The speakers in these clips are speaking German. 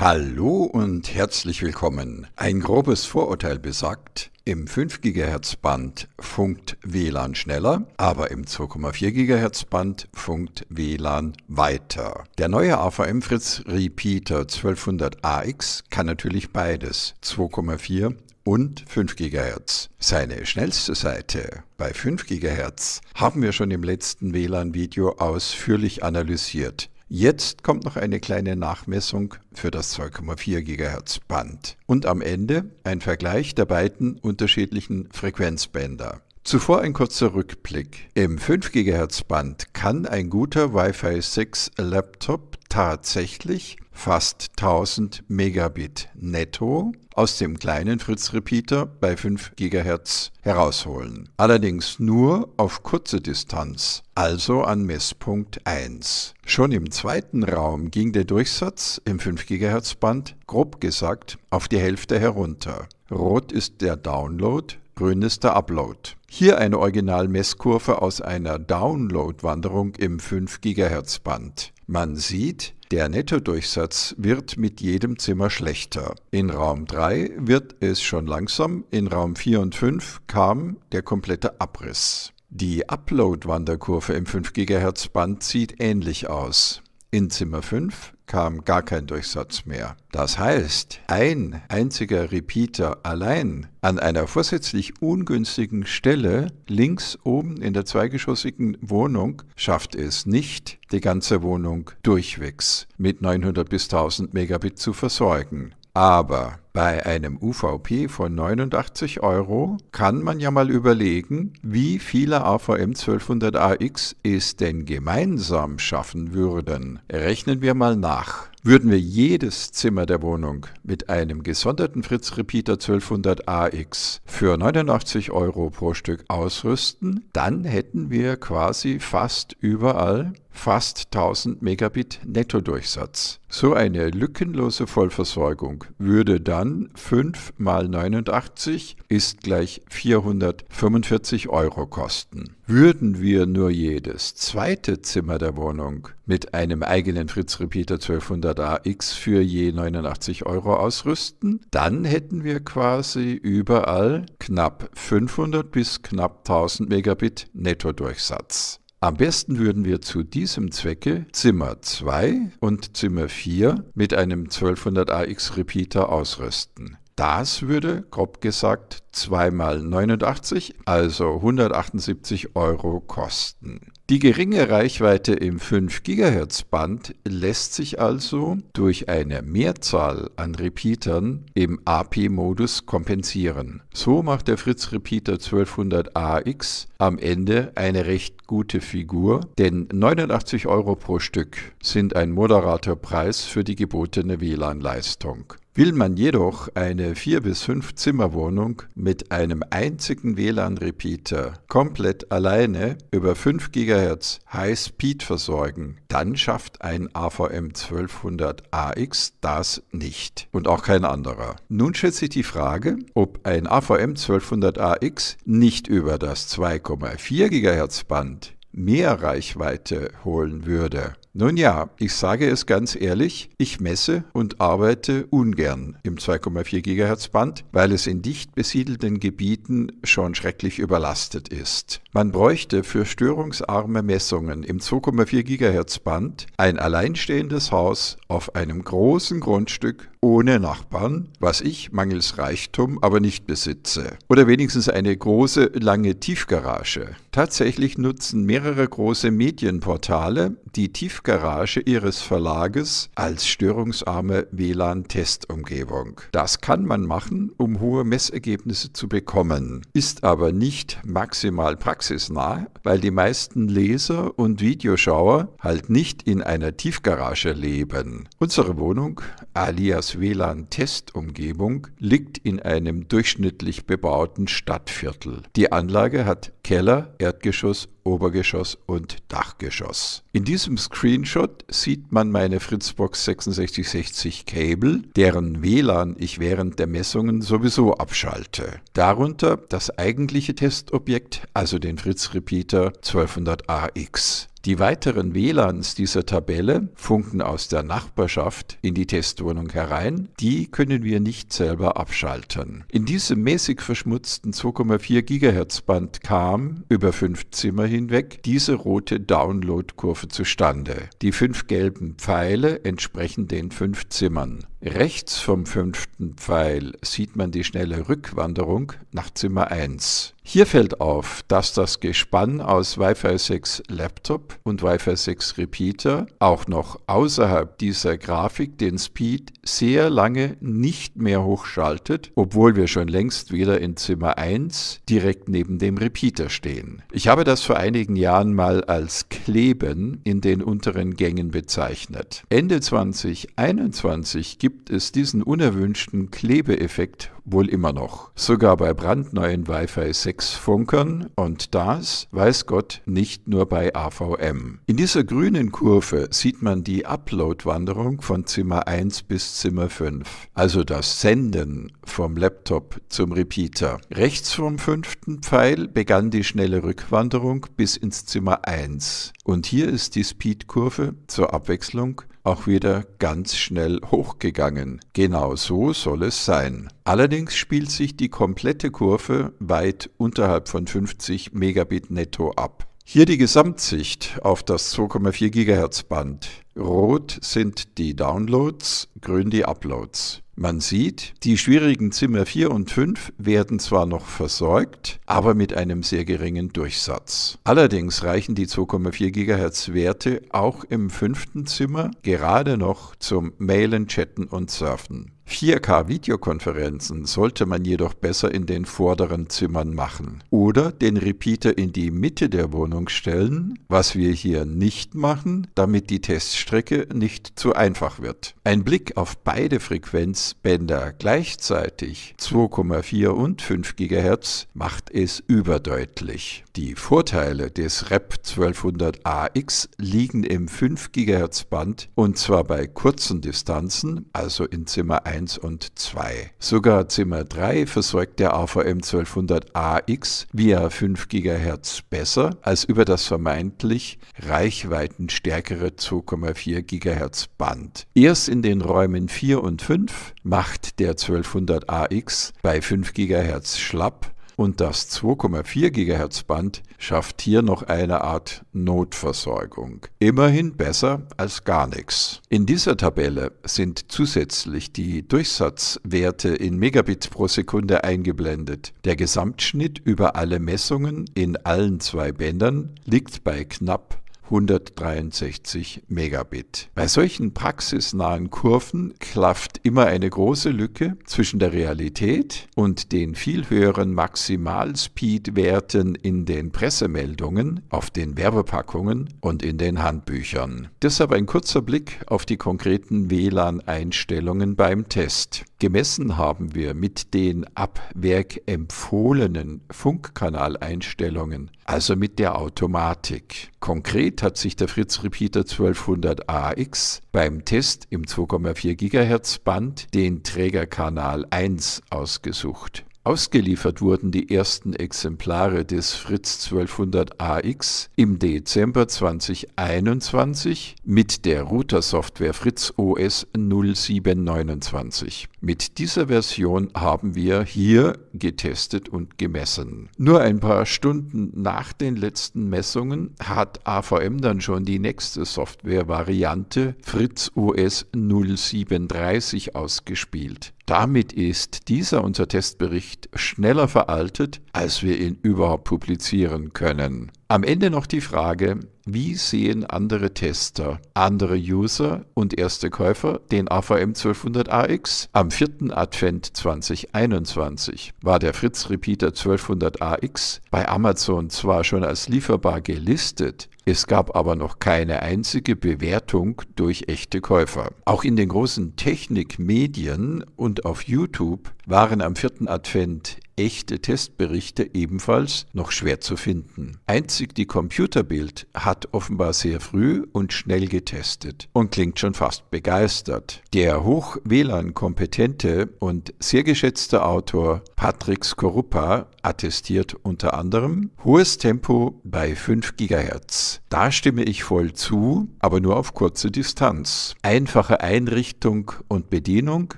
Hallo und herzlich willkommen. Ein grobes Vorurteil besagt, im 5 GHz Band funkt WLAN schneller, aber im 2,4 GHz Band funkt WLAN weiter. Der neue AVM Fritz Repeater 1200AX kann natürlich beides, 2,4 und 5 GHz. Seine schnellste Seite bei 5 GHz haben wir schon im letzten WLAN-Video ausführlich analysiert. Jetzt kommt noch eine kleine Nachmessung für das 2,4 GHz Band und am Ende ein Vergleich der beiden unterschiedlichen Frequenzbänder. Zuvor ein kurzer Rückblick. Im 5 GHz Band kann ein guter Wi-Fi 6 Laptop tatsächlich fast 1000 Megabit netto aus dem kleinen Fritz-Repeater bei 5 GHz herausholen. Allerdings nur auf kurze Distanz, also an Messpunkt 1. Schon im zweiten Raum ging der Durchsatz im 5 GHz Band, grob gesagt, auf die Hälfte herunter. Rot ist der Download, grün ist der Upload. Hier eine Original-Messkurve aus einer Download-Wanderung im 5 GHz Band. Man sieht, der Nettodurchsatz wird mit jedem Zimmer schlechter. In Raum 3 wird es schon langsam, in Raum 4 und 5 kam der komplette Abriss. Die Upload-Wanderkurve im 5 GHz Band sieht ähnlich aus. In Zimmer 5 kam gar kein Durchsatz mehr. Das heißt, ein einziger Repeater allein an einer vorsätzlich ungünstigen Stelle links oben in der zweigeschossigen Wohnung schafft es nicht, die ganze Wohnung durchwegs mit 900 bis 1000 Megabit zu versorgen. Aber bei einem UVP von 89 Euro kann man ja mal überlegen, wie viele AVM 1200AX es denn gemeinsam schaffen würden. Rechnen wir mal nach. Würden wir jedes Zimmer der Wohnung mit einem gesonderten Fritz Repeater 1200 AX für 89 Euro pro Stück ausrüsten, dann hätten wir quasi fast überall fast 1000 Megabit Nettodurchsatz. So eine lückenlose Vollversorgung würde dann 5 mal 89 ist gleich 445 Euro kosten. Würden wir nur jedes zweite Zimmer der Wohnung mit einem eigenen Fritz Repeater 1200AX für je 89 Euro ausrüsten, dann hätten wir quasi überall knapp 500 bis knapp 1000 Megabit Nettodurchsatz. Am besten würden wir zu diesem Zwecke Zimmer 2 und Zimmer 4 mit einem 1200AX Repeater ausrüsten. Das würde, grob gesagt, 2 mal 89, also 178 Euro kosten. Die geringe Reichweite im 5 GHz Band lässt sich also durch eine Mehrzahl an Repeatern im AP-Modus kompensieren. So macht der Fritz Repeater 1200AX am Ende eine recht gute Figur, denn 89 Euro pro Stück sind ein moderater Preis für die gebotene WLAN-Leistung. Will man jedoch eine 4 bis 5 Zimmerwohnung mit einem einzigen WLAN-Repeater komplett alleine über 5 GHz High-Speed versorgen, dann schafft ein AVM 1200 AX das nicht und auch kein anderer. Nun stellt sich die Frage, ob ein AVM 1200 AX nicht über das 2,4 GHz Band mehr Reichweite holen würde. Nun ja, ich sage es ganz ehrlich, ich messe und arbeite ungern im 2,4 GHz Band, weil es in dicht besiedelten Gebieten schon schrecklich überlastet ist. Man bräuchte für störungsarme Messungen im 2,4 GHz Band ein alleinstehendes Haus auf einem großen Grundstück ohne Nachbarn, was ich mangels Reichtum aber nicht besitze. Oder wenigstens eine große, lange Tiefgarage. Tatsächlich nutzen mehrere große Medienportale die Tiefgarage Tiefgarage Ihres Verlages als störungsarme WLAN-Testumgebung. Das kann man machen, um hohe Messergebnisse zu bekommen, ist aber nicht maximal praxisnah, weil die meisten Leser und Videoschauer halt nicht in einer Tiefgarage leben. Unsere Wohnung, alias WLAN-Testumgebung, liegt in einem durchschnittlich bebauten Stadtviertel. Die Anlage hat Keller, Erdgeschoss Obergeschoss und Dachgeschoss. In diesem Screenshot sieht man meine Fritzbox 6660 Cable, deren WLAN ich während der Messungen sowieso abschalte. Darunter das eigentliche Testobjekt, also den Fritz Repeater 1200AX. Die weiteren WLANs dieser Tabelle funken aus der Nachbarschaft in die Testwohnung herein. Die können wir nicht selber abschalten. In diesem mäßig verschmutzten 2,4 GHz Band kam über fünf Zimmer hinweg diese rote Download-Kurve zustande. Die fünf gelben Pfeile entsprechen den fünf Zimmern. Rechts vom fünften Pfeil sieht man die schnelle Rückwanderung nach Zimmer 1. Hier fällt auf, dass das Gespann aus Wi-Fi 6 Laptop und Wi-Fi 6 Repeater auch noch außerhalb dieser Grafik den Speed sehr lange nicht mehr hochschaltet, obwohl wir schon längst wieder in Zimmer 1 direkt neben dem Repeater stehen. Ich habe das vor einigen Jahren mal als Kleben in den unteren Gängen bezeichnet. Ende 2021 gibt gibt es diesen unerwünschten Klebeeffekt wohl immer noch. Sogar bei brandneuen Wi-Fi 6 Funkern und das, weiß Gott, nicht nur bei AVM. In dieser grünen Kurve sieht man die Upload-Wanderung von Zimmer 1 bis Zimmer 5, also das Senden vom Laptop zum Repeater. Rechts vom fünften Pfeil begann die schnelle Rückwanderung bis ins Zimmer 1. Und hier ist die Speed-Kurve zur Abwechslung auch wieder ganz schnell hochgegangen. Genau so soll es sein. Allerdings spielt sich die komplette Kurve weit unterhalb von 50 Megabit netto ab. Hier die Gesamtsicht auf das 2,4 GHz Band. Rot sind die Downloads, grün die Uploads. Man sieht, die schwierigen Zimmer 4 und 5 werden zwar noch versorgt, aber mit einem sehr geringen Durchsatz. Allerdings reichen die 2,4 GHz Werte auch im fünften Zimmer gerade noch zum Mailen, Chatten und Surfen. 4K-Videokonferenzen sollte man jedoch besser in den vorderen Zimmern machen oder den Repeater in die Mitte der Wohnung stellen, was wir hier nicht machen, damit die Teststrecke nicht zu einfach wird. Ein Blick auf beide Frequenzbänder gleichzeitig 2,4 und 5 GHz macht es überdeutlich. Die Vorteile des REP 1200AX liegen im 5 GHz Band und zwar bei kurzen Distanzen, also in Zimmer 1 1 und 2. Sogar Zimmer 3 versorgt der AVM 1200AX via 5 GHz besser als über das vermeintlich reichweitenstärkere 2,4 GHz Band. Erst in den Räumen 4 und 5 macht der 1200AX bei 5 GHz schlapp und das 2,4 GHz Band schafft hier noch eine Art Notversorgung. Immerhin besser als gar nichts. In dieser Tabelle sind zusätzlich die Durchsatzwerte in Megabit pro Sekunde eingeblendet. Der Gesamtschnitt über alle Messungen in allen zwei Bändern liegt bei knapp 163 Megabit. Bei solchen praxisnahen Kurven klafft immer eine große Lücke zwischen der Realität und den viel höheren Maximalspeed-Werten in den Pressemeldungen, auf den Werbepackungen und in den Handbüchern. Deshalb ein kurzer Blick auf die konkreten WLAN-Einstellungen beim Test. Gemessen haben wir mit den ab Werk empfohlenen Funkkanaleinstellungen, also mit der Automatik. Konkret hat sich der Fritz Repeater 1200AX beim Test im 2,4 GHz Band den Trägerkanal 1 ausgesucht. Ausgeliefert wurden die ersten Exemplare des Fritz 1200AX im Dezember 2021 mit der Router-Software Fritz OS 0729. Mit dieser Version haben wir hier getestet und gemessen. Nur ein paar Stunden nach den letzten Messungen hat AVM dann schon die nächste Software-Variante Fritz OS 0730 ausgespielt. Damit ist dieser unser Testbericht schneller veraltet, als wir ihn überhaupt publizieren können. Am Ende noch die Frage, wie sehen andere Tester, andere User und erste Käufer den AVM 1200 AX? Am 4. Advent 2021 war der Fritz Repeater 1200 AX bei Amazon zwar schon als lieferbar gelistet, es gab aber noch keine einzige Bewertung durch echte Käufer. Auch in den großen Technikmedien und auf YouTube waren am 4. Advent echte Testberichte ebenfalls noch schwer zu finden. Einzig die Computerbild hat offenbar sehr früh und schnell getestet und klingt schon fast begeistert. Der hoch WLAN kompetente und sehr geschätzte Autor Patrick Skorupa attestiert unter anderem hohes Tempo bei 5 GHz. Da stimme ich voll zu, aber nur auf kurze Distanz. Einfache Einrichtung und Bedienung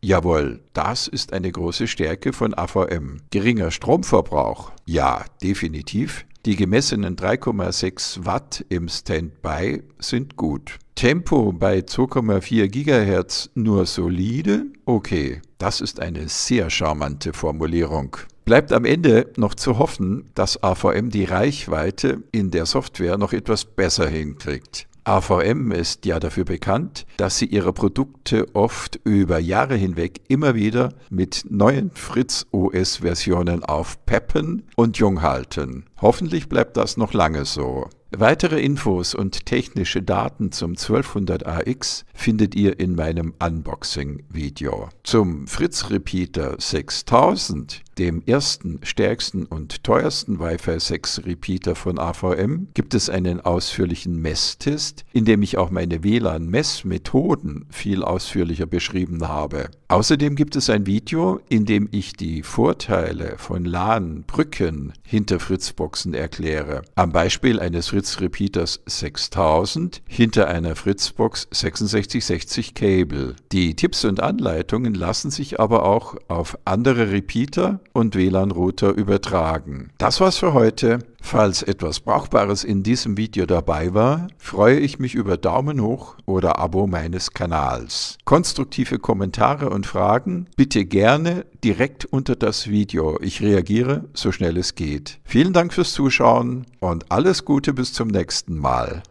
Jawohl, das ist eine große Stärke von AVM. Geringer Stromverbrauch? Ja, definitiv. Die gemessenen 3,6 Watt im Standby sind gut. Tempo bei 2,4 Gigahertz nur solide? Okay, das ist eine sehr charmante Formulierung. Bleibt am Ende noch zu hoffen, dass AVM die Reichweite in der Software noch etwas besser hinkriegt. AVM ist ja dafür bekannt, dass sie ihre Produkte oft über Jahre hinweg immer wieder mit neuen Fritz OS-Versionen aufpeppen und jung halten. Hoffentlich bleibt das noch lange so. Weitere Infos und technische Daten zum 1200AX findet ihr in meinem Unboxing-Video. Zum Fritz Repeater 6000 dem ersten, stärksten und teuersten Wi-Fi 6 Repeater von AVM gibt es einen ausführlichen Messtest, in dem ich auch meine WLAN-Messmethoden viel ausführlicher beschrieben habe. Außerdem gibt es ein Video, in dem ich die Vorteile von LAN-Brücken hinter Fritzboxen erkläre. Am Beispiel eines Fritz Repeaters 6000 hinter einer Fritzbox 6660 Cable. Die Tipps und Anleitungen lassen sich aber auch auf andere Repeater und WLAN-Router übertragen. Das war's für heute. Falls etwas Brauchbares in diesem Video dabei war, freue ich mich über Daumen hoch oder Abo meines Kanals. Konstruktive Kommentare und Fragen bitte gerne direkt unter das Video. Ich reagiere so schnell es geht. Vielen Dank fürs Zuschauen und alles Gute bis zum nächsten Mal.